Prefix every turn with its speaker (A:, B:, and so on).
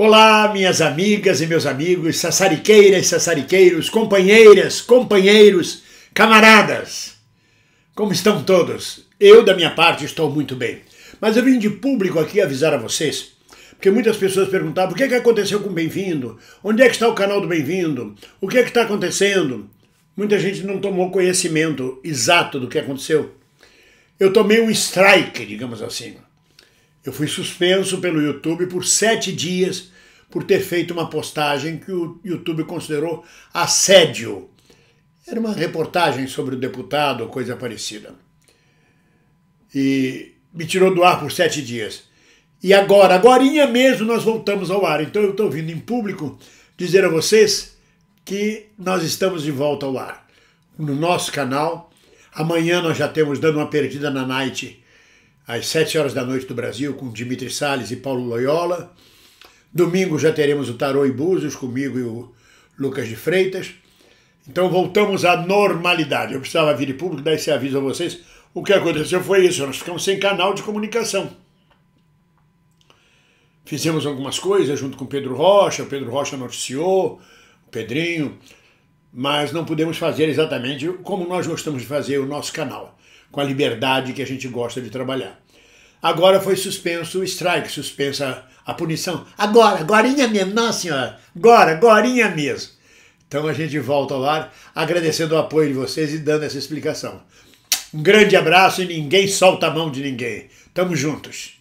A: Olá, minhas amigas e meus amigos, sassariqueiras, sassariqueiros, companheiras, companheiros, camaradas. Como estão todos? Eu, da minha parte, estou muito bem. Mas eu vim de público aqui avisar a vocês, porque muitas pessoas perguntavam o que, é que aconteceu com o Bem-vindo, onde é que está o canal do Bem-vindo, o que é que está acontecendo. Muita gente não tomou conhecimento exato do que aconteceu. Eu tomei um strike, digamos assim. Eu fui suspenso pelo YouTube por sete dias por ter feito uma postagem que o YouTube considerou assédio. Era uma reportagem sobre o deputado ou coisa parecida. E me tirou do ar por sete dias. E agora, agorinha mesmo, nós voltamos ao ar. Então eu estou vindo em público dizer a vocês que nós estamos de volta ao ar. No nosso canal. Amanhã nós já temos Dando uma Perdida na Night às 7 horas da noite do Brasil, com Dimitri Sales e Paulo Loyola. Domingo já teremos o Tarô e Búzios comigo e o Lucas de Freitas. Então voltamos à normalidade. Eu precisava vir em público, dar esse aviso a vocês. O que aconteceu foi isso, nós ficamos sem canal de comunicação. Fizemos algumas coisas junto com o Pedro Rocha, o Pedro Rocha noticiou, o Pedrinho, mas não pudemos fazer exatamente como nós gostamos de fazer o nosso canal, com a liberdade que a gente gosta de trabalhar. Agora foi suspenso o strike, suspensa a punição. Agora, agorinha mesmo, nossa senhora, agora, agorinha mesmo. Então a gente volta ao ar agradecendo o apoio de vocês e dando essa explicação. Um grande abraço e ninguém solta a mão de ninguém. Tamo juntos.